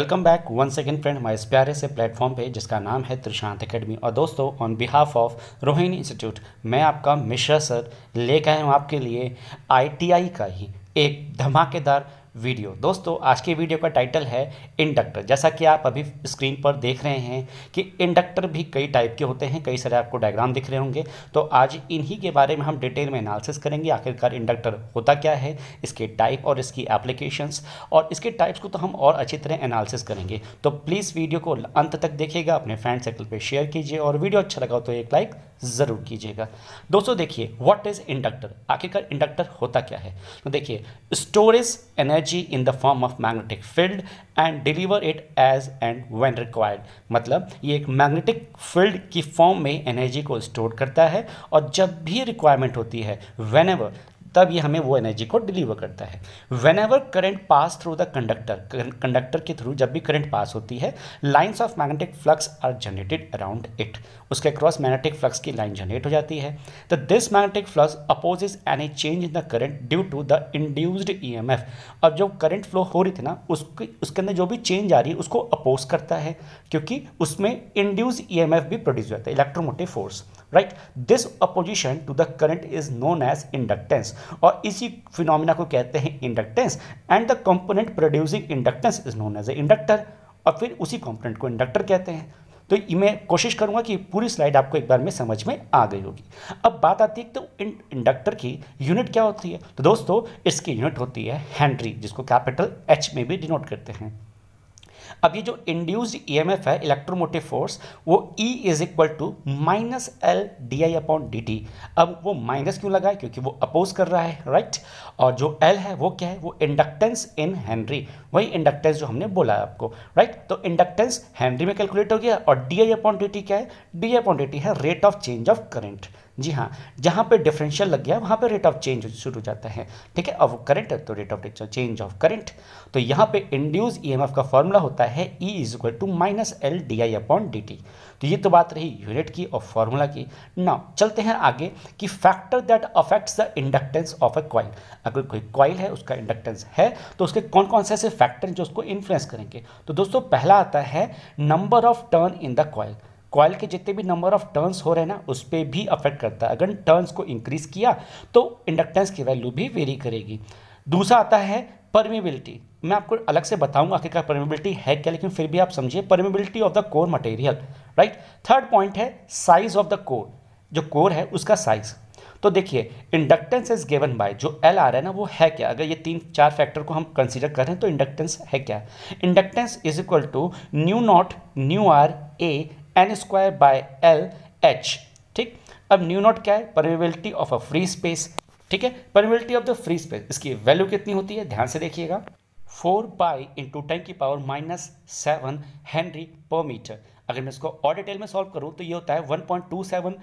Welcome back one second friend हमारे इस प्यारे से प्लेटफॉर्म पे जिसका नाम है त्रिशांत एकेडमी और दोस्तों on behalf of Rohini institute मैं आपका मिश्रा सर लेकर आया हूँ आपके लिए आईटीआई का ही एक धमाकेदार वीडियो दोस्तों आज के वीडियो का टाइटल है इंडक्टर जैसा कि आप अभी स्क्रीन पर देख रहे हैं कि इंडक्टर भी कई टाइप के होते हैं कई सारे आपको डायग्राम दिख रहे होंगे तो आज इन्हीं के बारे में हम डिटेल में एनालिसिस करेंगे आखिरकार इंडक्टर होता क्या है इसके टाइप और इसकी एप्लीकेशंस और इसके टाइप्स को तो हम और अच्छी तरह एनालिसिस करेंगे तो प्लीज़ वीडियो को अंत तक देखिएगा अपने फ्रेंड सर्कल पर शेयर कीजिए और वीडियो अच्छा लगा तो एक लाइक ज़रूर कीजिएगा दोस्तों देखिए व्हाट इज़ इंडक्टर आखिरकार इंडक्टर होता क्या है तो देखिए storage energy in the form of magnetic field and deliver it as and when required मतलब ये एक मैग्नेटिक फील्ड की फॉर्म में एनर्जी को स्टोर करता है और जब भी रिक्वायरमेंट होती है वेन तब ये हमें वो एनर्जी को डिलीवर करता है whenever current pass through the conductor conductor के थ्रू जब भी करंट पास होती है lines of magnetic flux are generated around it उसके क्रॉस मैग्नेटिक फ्लक्स की लाइन जनरेट हो जाती है तो this magnetic flux opposes any change in the current due to the induced E M F अब जो करंट फ्लो हो रही थी ना उसकी उसके अंदर जो भी चेंज आ रही है उसको अपोज करता है क्योंकि उसमें इंड्यूस ई एम एफ भी प्रोड्यूस होता है electromotive force right this opposition to the current is known as inductance और इसी फिनोमिना को कहते हैं inductance and the component producing inductance is known as a inductor और फिर उसी कंपोनेंट को इंडक्टर कहते हैं तो मैं कोशिश करूंगा कि पूरी स्लाइड आपको एक बार में समझ में आ गई होगी अब बात आती है तो इंडक्टर की यूनिट क्या होती है तो दोस्तों इसकी यूनिट होती है हेनरी जिसको कैपिटल एच में भी डिनोट करते हैं अब ये जो इंड्यूस्ड ईएमएफ e है इलेक्ट्रोमोटिव फोर्स वो E is equal to minus L d i upon d t अब वो माइनस क्यों लगा है क्योंकि वो अपोज कर रहा है राइट right? और जो एल है वो क्या है वो इंडक्टेंस इन हेनरी वही इंडक्टेंस जो हमने बोला है आपको राइट right? तो इंडक्टेंस हेनरी में कैलकुलेट हो गया और d i upon d t क्या है d i upon d t है rate of change of current जी हाँ जहाँ पे डिफरेंशियल लग गया वहाँ पे रेट ऑफ चेंज शुरू हो जाता है ठीक है अब करंट है तो rate of change of current तो यहाँ पे इंड्यूस ईएमएफ e का फॉर्मूला होता है E is equal to minus L d i upon d t तो ये तो बात रही यूनिट की और फॉर्मूला की ना चलते हैं आगे कि factor that affects the inductance of a coil अगर कोई कॉइल है उसका इंडक्टेंस है तो उसके कौन कौन से ऐसे फैक्टर जो उसको इन्फ्लुएंस करेंगे तो दोस्तों पहला आता है number of turn in the coil coil के जितने भी नंबर ऑफ टर्न्स हो रहे हैं ना उस पर भी अफेक्ट करता है अगर टर्न्स को इंक्रीज़ किया तो इंडक्टेंस की वैल्यू भी वेरी करेगी दूसरा आता है परमेबिलिटी मैं आपको अलग से बताऊंगा आखिरकार परमेबिलिटी है क्या लेकिन फिर भी आप समझिए permeability of the core material right third point है साइज ऑफ द कोर जो कोर है उसका साइज तो देखिए इंडक्टेंस इज गिवन बाय जो एल आर है ना वो है क्या अगर ये तीन चार फैक्टर को हम कंसीडर हैं तो इंडक्टेंस है क्या inductance is equal to mu naught mu r A N square by L H ठीक अब न्यू नॉट क्या है permeability of a free space ठीक है permeability of the free space इसकी वैल्यू कितनी होती है ध्यान से देखिएगा फोर बाई इंटू टेन की power minus seven henry per metre अगर मैं इसको और डिटेल में सॉल्व करूँ तो ये होता है one point two seven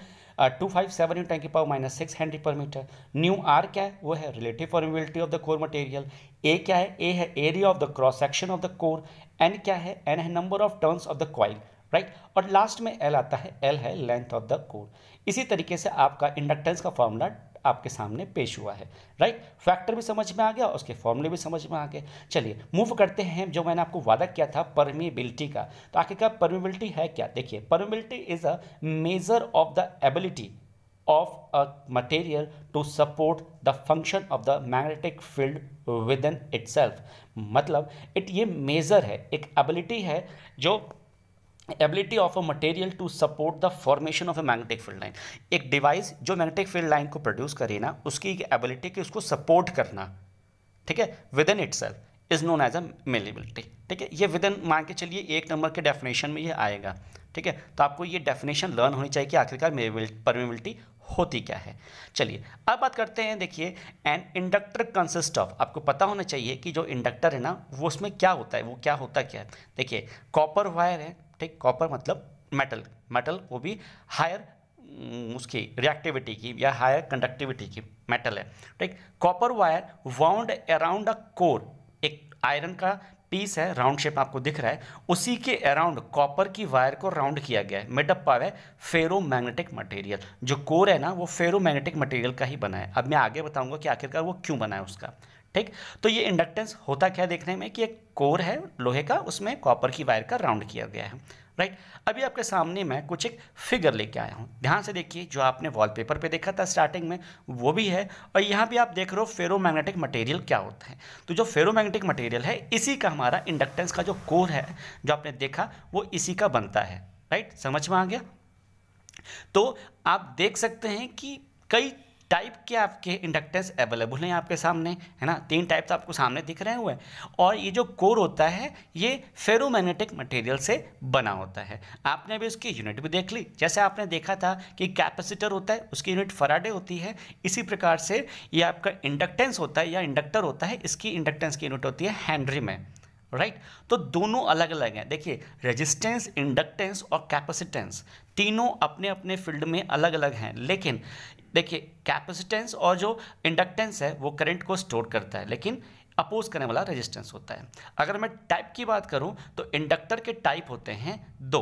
two five seven into ten की power minus six henry per metre mu r क्या है वो है relative permeability of the core material A क्या है ए है area of the cross section of the core N क्या है एन है number of turns of the coil right right? और लास्ट में एल आता है एल है लेंथ ऑफ द कोर इसी तरीके से आपका इंडक्टेंस का फॉर्मूला आपके सामने पेश हुआ है राइट फैक्टर भी समझ में आ गया उसके फॉर्मूले भी समझ में आ गए चलिए मूव करते हैं जो मैंने आपको वादा किया था परमिबिलिटी का तो आखिरकार परमिबिलिटी है क्या देखिए permeability is a measure of the ability of a material to support the function of the magnetic field within it मतलब इट ये मेज़र है एक एबिलिटी है जो ability of a material to support the formation of a magnetic field line एक device जो magnetic field line को produce करे ना उसकी एबिलिटी की उसको सपोर्ट करना ठीक है within itself is known as a malleability ठीक है ये विद इन मान के चलिए एक नंबर के डेफिनेशन में ये आएगा ठीक है तो आपको ये डेफिनेशन लर्न होनी चाहिए कि आखिरकार परमेबिलिटी होती क्या है चलिए अब बात करते हैं देखिए एन इंडक्टर कंसिस्ट ऑफ आपको पता होना चाहिए कि जो इंडक्टर है ना वो उसमें क्या होता है वो क्या होता क्या है देखिए कॉपर वायर है ठीक कॉपर मतलब मेटल मेटल वो भी हायर उसकी रिएक्टिविटी की या हायर कंडक्टिविटी की मेटल है ठीक copper wire wound around a core एक आयरन का पीस है राउंड शेप आपको दिख रहा है उसी के अराउंड कॉपर की वायर को राउंड किया गया है मेडअप पाव है फेरो मैग्नेटिक मटेरियल जो कोर है ना वो फेरो मैग्नेटिक मटेरियल का ही बना है अब मैं आगे बताऊंगा कि आखिरकार वो क्यों बना है उसका ठीक तो ये इंडक्टेंस होता क्या देखने में कि एक कोर है लोहे का उसमें कॉपर की वायर का राउंड किया गया है राइट अभी आपके सामने मैं कुछ एक फिगर लेके आया हूँ ध्यान से देखिए जो आपने वॉलपेपर पे देखा था स्टार्टिंग में वो भी है और यहाँ भी आप देख रहे हो फेरोमैग्नेटिक मटेरियल क्या होता है तो जो फेरोमैग्नेटिक मटेरियल है इसी का हमारा इंडक्टेंस का जो कोर है जो आपने देखा वो इसी का बनता है राइट समझ में आ गया तो आप देख सकते हैं कि कई टाइप के आपके इंडक्टेंस अवेलेबल हैं आपके सामने है ना तीन टाइप्स तो आपको सामने दिख रहे हुए और ये जो कोर होता है ये फेरोमैग्नेटिक मटेरियल से बना होता है आपने अभी उसकी यूनिट भी देख ली जैसे आपने देखा था कि कैपेसिटर होता है उसकी यूनिट फराडे होती है इसी प्रकार से ये आपका इंडक्टेंस होता है या इंडक्टर होता है इसकी इंडक्टेंस की यूनिट होती है हेनरी में राइट right? तो दोनों अलग अलग हैं देखिए रेजिस्टेंस इंडक्टेंस और कैपेसिटेंस तीनों अपने अपने फील्ड में अलग अलग हैं लेकिन देखिए कैपेसिटेंस और जो इंडक्टेंस है वो करंट को स्टोर करता है लेकिन अपोज करने वाला रेजिस्टेंस होता है अगर मैं टाइप की बात करूं तो इंडक्टर के टाइप होते हैं दो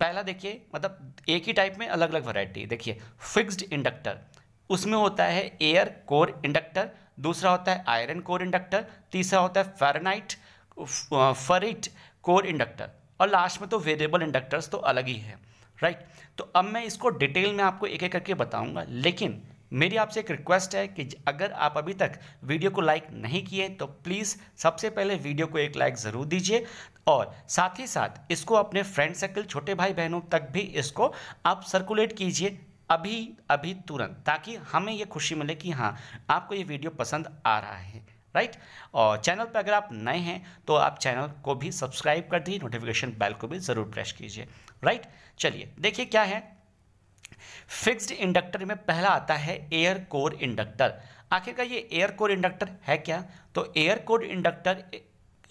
पहला देखिए मतलब एक ही टाइप में अलग अलग वैरायटी देखिए फिक्स्ड इंडक्टर उसमें होता है एयर कोर इंडक्टर दूसरा होता है आयरन कोर इंडक्टर तीसरा होता है फेरनाइट फरिट कोर इंडक्टर और लास्ट में तो वेरिएबल इंडक्टर्स तो अलग ही है राइट right? तो अब मैं इसको डिटेल में आपको एक एक करके बताऊंगा लेकिन मेरी आपसे एक रिक्वेस्ट है कि अगर आप अभी तक वीडियो को लाइक नहीं किए तो प्लीज़ सबसे पहले वीडियो को एक लाइक ज़रूर दीजिए और साथ ही साथ इसको अपने फ्रेंड सर्कल छोटे भाई बहनों तक भी इसको आप सर्कुलेट कीजिए अभी अभी तुरंत ताकि हमें ये खुशी मिले कि हाँ आपको ये वीडियो पसंद आ रहा है राइट और चैनल पर अगर आप नए हैं तो आप चैनल को भी सब्सक्राइब कर दीजिए नोटिफिकेशन बेल को भी ज़रूर प्रेस कीजिए राइट चलिए देखिए क्या है फिक्स्ड इंडक्टर में पहला आता है एयर कोर इंडक्टर आखिरकार ये एयर कोर इंडक्टर है क्या तो एयर कोर इंडक्टर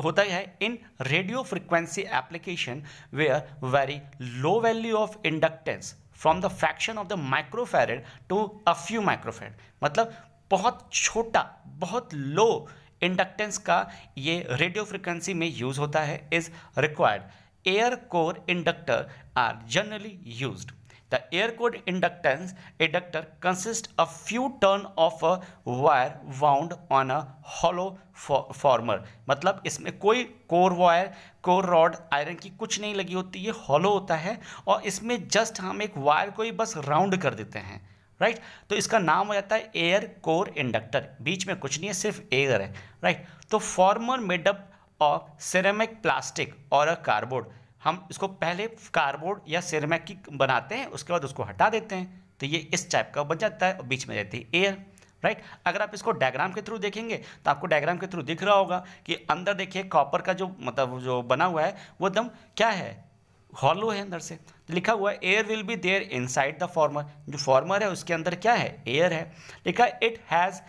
होता है in radio frequency application where very low value of inductance from the fraction of the microfarad to a few microfarad मतलब बहुत छोटा बहुत लो इंडक्टेंस का ये रेडियो फ्रिक्वेंसी में यूज होता है is required air core inductor are generally used. The air core inductance inductor consists of few turn of a wire wound on a hollow former मतलब इसमें कोई core wire core rod iron की कुछ नहीं लगी होती ये हॉलो होता है और इसमें जस्ट हम एक वायर को ही बस राउंड कर देते हैं राइट right? तो इसका नाम हो जाता है एयर कोर इंडक्टर बीच में कुछ नहीं है सिर्फ एयर है राइट right? तो फॉर्मर मेडअप और सिरेमिक प्लास्टिक और अ कार्डबोर्ड हम इसको पहले कार्डबोर्ड या सिरेमिक की बनाते हैं उसके बाद उसको हटा देते हैं तो ये इस टाइप का बन जाता है और बीच में रहती है एयर राइट right? अगर आप इसको डायग्राम के थ्रू देखेंगे तो आपको डायग्राम के थ्रू दिख रहा होगा कि अंदर देखिए कॉपर का जो मतलब जो बना हुआ है वो एकदम क्या है हॉलो है अंदर से तो लिखा हुआ है air will be there inside the former जो फॉर्मर है उसके अंदर क्या है एयर है लिखा it has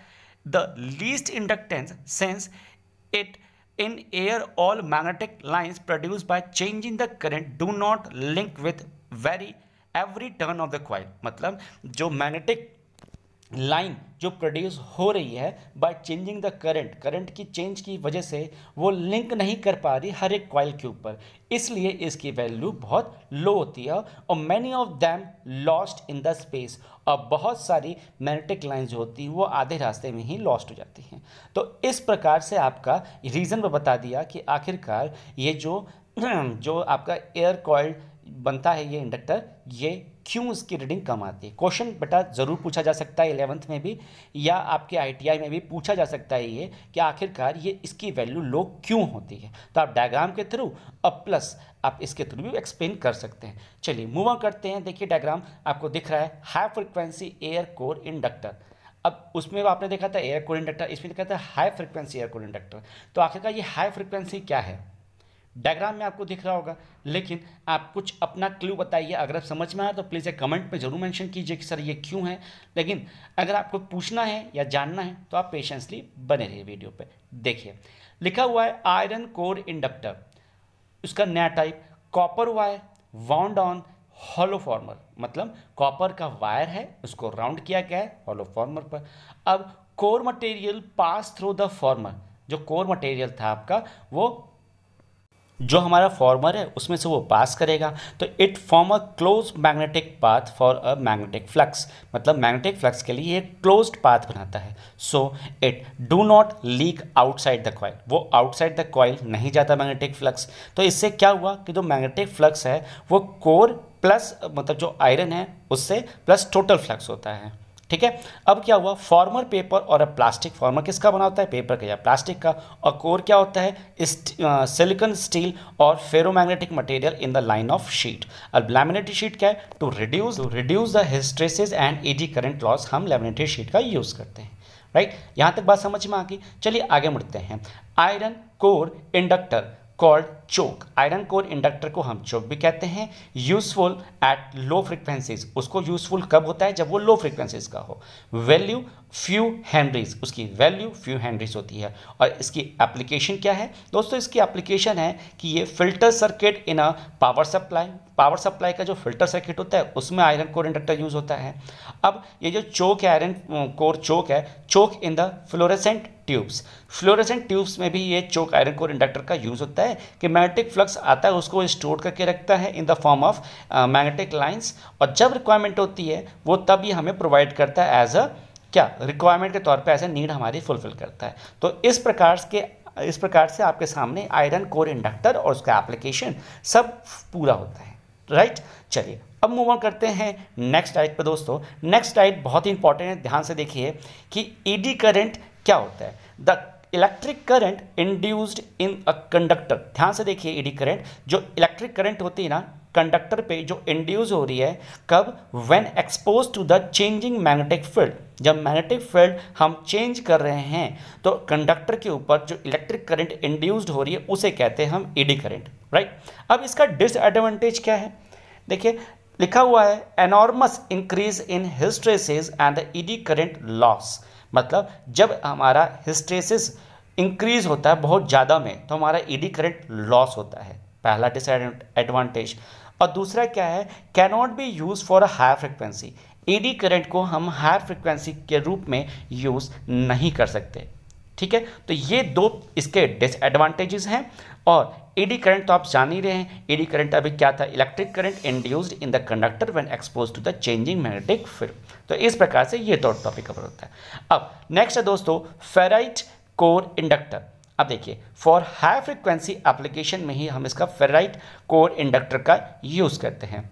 the least inductance sense it in air all magnetic lines produced by changing the current do not link with very every turn of the coil मतलब जो magnetic लाइन जो प्रोड्यूस हो रही है by changing the current current की change की वजह से वो लिंक नहीं कर पा रही हर एक कॉयल के ऊपर इसलिए इसकी वैल्यू बहुत लो होती है और many of them lost in the space और बहुत सारी मैग्नेटिक लाइन जो होती हैं वो आधे रास्ते में ही लॉस्ट हो जाती हैं तो इस प्रकार से आपका रीज़न वो बता दिया कि आखिरकार ये जो जो आपका एयर कॉयल बनता है ये इंडक्टर ये क्यों इसकी रीडिंग कम आती है क्वेश्चन बेटा ज़रूर पूछा जा सकता है इलेवंथ में भी या आपके आईटीआई में भी पूछा जा सकता है ये कि आखिरकार ये इसकी वैल्यू लो क्यों होती है तो आप डायग्राम के थ्रू और प्लस आप इसके थ्रू भी एक्सप्लेन कर सकते हैं चलिए मूव ऑन करते हैं देखिए डायग्राम आपको दिख रहा है high frequency air core inductor अब उसमें आपने देखा था एयर कोर इंडक्टर इसमें देखा था high frequency air core inductor तो आखिरकार ये हाई फ्रिक्वेंसी क्या है डायग्राम में आपको दिख रहा होगा लेकिन आप कुछ अपना क्ल्यू बताइए अगर आप समझ में आए तो प्लीज़ एक कमेंट में ज़रूर मेंशन कीजिए कि सर ये क्यों है लेकिन अगर आपको पूछना है या जानना है तो आप पेशेंसली बने रहिए वीडियो पे देखिए लिखा हुआ है आयरन कोर इंडक्टर उसका नया type copper wire wound on hollow former मतलब कॉपर का वायर है उसको राउंड किया गया है हॉलो फॉर्मर पर अब core material pass through the former जो कोर मटेरियल था आपका वो जो हमारा फॉर्मर है उसमें से वो पास करेगा तो it form a close magnetic path for a magnetic flux मतलब मैग्नेटिक फ्लक्स के लिए एक क्लोज पाथ बनाता है so it do not leak outside the coil वो आउटसाइड द कॉयल नहीं जाता मैग्नेटिक फ्लक्स तो इससे क्या हुआ कि जो मैग्नेटिक फ्लक्स है वो कोर प्लस मतलब जो आयरन है उससे प्लस टोटल फ्लक्स होता है ठीक है अब क्या हुआ फॉर्मर पेपर और अ प्लास्टिक फॉर्मर किसका बना होता है पेपर का या प्लास्टिक का और कोर क्या होता है सिलिकन स्टील और ferromagnetic material in the line of sheet अब लैमिनेटेड शीट क्या है to reduce reduce the hysteresis and eddy current loss हम लैमिनेटेड शीट का यूज़ करते हैं राइट right? तक बात समझ में आ गई चलिए आगे मुड़ते हैं iron core inductor called choke iron core inductor को हम चोक भी कहते हैं यूजफुल एट लो फ्रिक्वेंसीज उसको यूजफुल कब होता है जब वो लो फ्रिक्वेंसीज का हो वैल्यू फ्यू हैंड्रीज उसकी वैल्यू फ्यू हैंड्रीज होती है और इसकी एप्लीकेशन क्या है दोस्तों इसकी एप्लीकेशन है कि ये filter circuit in a power supply power supply का जो फिल्टर सर्किट होता है उसमें आयरन कोर इंडक्टर यूज होता है अब ये जो चोक है आयरन कोर चोक है choke in the fluorescent tubes fluorescent tubes में भी ये चोक आयरन कोर इंडक्टर का यूज होता है कि मैग्नेटिक फ्लक्स आता है उसको स्टोर करके रखता है in the form of magnetic lines और जब रिक्वायरमेंट होती है वो तब ही हमें प्रोवाइड करता है एज अ क्या रिक्वायरमेंट के तौर पे ऐसे नीड हमारी फुलफिल करता है तो इस प्रकार के इस प्रकार से आपके सामने आयरन कोर इंडक्टर और उसका एप्लीकेशन सब पूरा होता है राइट चलिए अब मूव ऑन करते हैं नेक्स्ट डाइट पर दोस्तों नेक्स्ट डाइट बहुत ही इंपॉर्टेंट है ध्यान से देखिए कि ईडी करंट क्या होता है the electric current induced in a conductor ध्यान से देखिए ईडी e करंट जो इलेक्ट्रिक करंट होती है ना कंडक्टर पे जो इंड्यूस हो रही है कब when expose to the changing magnetic field जब मैग्नेटिक फील्ड हम चेंज कर रहे हैं तो कंडक्टर के ऊपर जो इलेक्ट्रिक करंट इंड्यूस्ड हो रही है उसे कहते हैं हम ईडी e करंट राइट अब इसका डिसएडवांटेज क्या है देखिए लिखा हुआ है enormous increase in hysteresis and the eddy current loss मतलब जब हमारा हिस्ट्रेसिस इंक्रीज होता है बहुत ज़्यादा में तो हमारा ईडी करंट लॉस होता है पहला डिस एडवांटेज और दूसरा क्या है cannot be use for a higher frequency eddy current को हम हायर फ्रिक्वेंसी के रूप में यूज़ नहीं कर सकते ठीक है तो ये दो इसके डिसएडवांटेजेस हैं और ईडी करंट तो आप जान ही रहे हैं एडी करंट अभी क्या था electric current induced in the conductor when expose to the changing magnetic field तो इस प्रकार से ये दो टॉपिक कवर होता है अब नेक्स्ट है दोस्तों फेराइट कोर इंडक्टर अब देखिए फॉर हाई फ्रिक्वेंसी एप्लीकेशन में ही हम इसका फेराइट कोर इंडक्टर का यूज़ करते हैं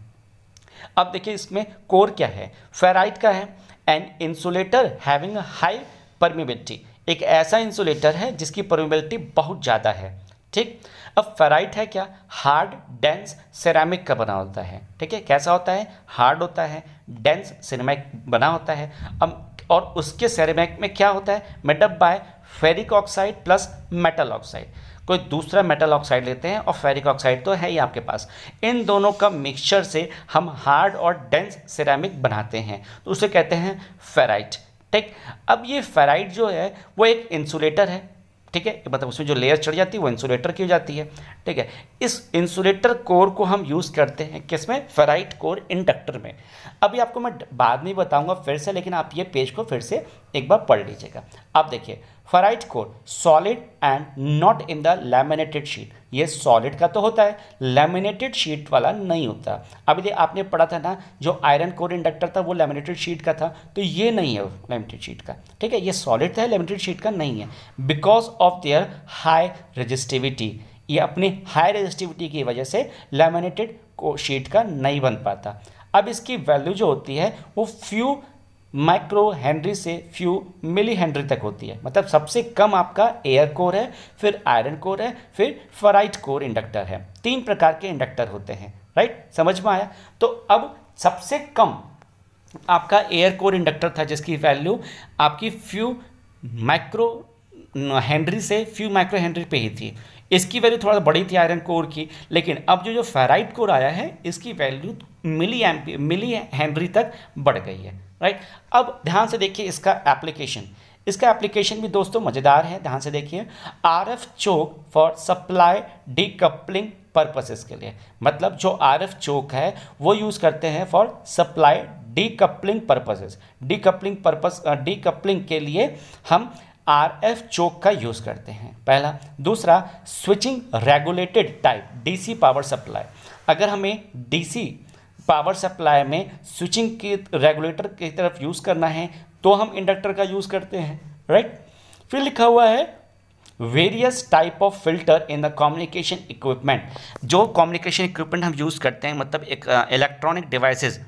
अब देखिए इसमें कोर क्या है फेराइट का है an insulator having high permeability एक ऐसा इंसुलेटर है जिसकी परमेबिलिटी बहुत ज़्यादा है ठीक अब फेराइट है क्या हार्ड डेंस सेरामिक का बना होता है ठीक है कैसा होता है हार्ड होता है डेंस सिरेमिक बना होता है अब और उसके सेरेमैक में क्या होता है made up by ferric oxide plus metal oxide कोई दूसरा मेटल ऑक्साइड लेते हैं और फेरिक ऑक्साइड तो है ही आपके पास इन दोनों का मिक्सचर से हम हार्ड और डेंस सिरेमिक बनाते हैं तो उसे कहते हैं फेराइट ठीक अब ये फेराइट जो है वो एक इंसुलेटर है ठीक है मतलब उसमें जो लेयर चढ़ जाती है वो इंसुलेटर की हो जाती है ठीक है इस इंसुलेटर कोर को हम यूज़ करते हैं किसमें फेराइट कोर इंडक्टर में अभी आपको मैं बाद में बताऊंगा फिर से लेकिन आप ये पेज को फिर से एक बार पढ़ लीजिएगा आप देखिए ferrite core solid and not in the laminated sheet ये सॉलिड का तो होता है लेमिनेटेड शीट वाला नहीं होता अभी आपने पढ़ा था ना जो आयरन कोर इंडक्टर था वो लेमिनेटेड शीट का था तो ये नहीं है लेमिनेटेड शीट का ठीक है ये सॉलिड था लेमिनेटेड शीट का नहीं है because of their high resistivity ये अपनी हाई रजिस्टिविटी की वजह से लेमिनेटेड शीट का नहीं बन पाता अब इसकी वैल्यू जो होती है वो फ्यू माइक्रो हेनरी से फ्यू मिली हेनरी तक होती है मतलब सबसे कम आपका एयर कोर है फिर आयरन कोर है फिर फराइट कोर इंडक्टर है तीन प्रकार के इंडक्टर होते हैं राइट समझ में आया तो अब सबसे कम आपका एयर कोर इंडक्टर था जिसकी वैल्यू आपकी फ्यू माइक्रो हेनरी से फ्यू माइक्रो हेनरी पे ही थी इसकी वैल्यू थोड़ा बड़ी थी आयरन कोर की लेकिन अब जो जो फेराइट कोर आया है इसकी value milli M millihenry तक बढ़ गई है राइट अब ध्यान से देखिए इसका एप्लीकेशन इसका एप्लीकेशन भी दोस्तों मज़ेदार है ध्यान से देखिए R F choke for supply decoupling purposes के लिए मतलब जो आर एफ चौक है वो यूज़ करते हैं for supply decoupling purposes decoupling purpose decoupling के लिए हम आर एफ चौक का यूज़ करते हैं पहला दूसरा switching regulated type DC power supply अगर हमें डीसी पावर सप्लाई में स्विचिंग के रेगुलेटर की तरफ यूज़ करना है तो हम इंडक्टर का यूज़ करते हैं राइट फिर लिखा हुआ है various type of filter in the communication equipment जो कम्युनिकेशन इक्विपमेंट हम यूज़ करते हैं मतलब एक इलेक्ट्रॉनिक डिवाइसेज़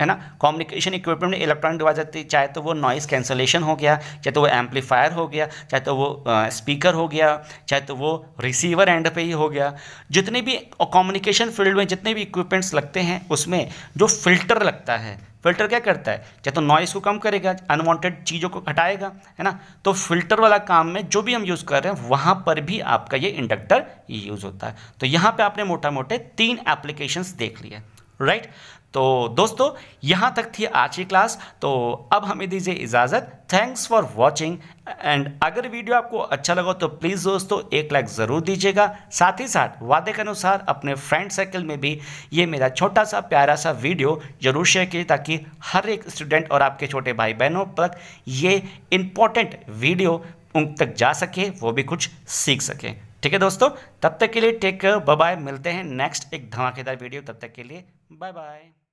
है ना कम्युनिकेशन इक्विपमेंट में इलेक्ट्रॉनिक डिवाइस आती है चाहे तो वो नॉइस कैंसलेशन हो गया चाहे तो वो एम्पलीफायर हो गया चाहे तो वो स्पीकर हो गया चाहे तो वो रिसीवर एंड पे ही हो गया जितने भी कम्युनिकेशन फील्ड में जितने भी इक्विपमेंट्स लगते हैं उसमें जो फिल्टर लगता है फिल्टर क्या करता है चाहे तो नॉइस को कम करेगा अनवांटेड चीज़ों को हटाएगा है ना तो फिल्टर वाला काम में जो भी हम यूज़ कर रहे हैं वहाँ पर भी आपका ये इंडक्टर यूज़ होता है तो यहाँ पर आपने मोटा मोटे तीन एप्लीकेशन देख लिया राइट right? तो दोस्तों यहाँ तक थी आज की क्लास तो अब हमें दीजिए इजाज़त थैंक्स फॉर वॉचिंग एंड अगर वीडियो आपको अच्छा लगा तो प्लीज़ दोस्तों एक लाइक ज़रूर दीजिएगा साथ ही साथ वादे के अनुसार अपने फ्रेंड सर्कल में भी ये मेरा छोटा सा प्यारा सा वीडियो जरूर शेयर कीजिए ताकि हर एक स्टूडेंट और आपके छोटे भाई बहनों तक ये इम्पोर्टेंट वीडियो उन तक जा सके वो भी कुछ सीख सकें ठीक है दोस्तों तब तक के लिए टेक केयर बाय मिलते हैं नेक्स्ट एक धमाकेदार वीडियो तब तक के लिए बाय बाय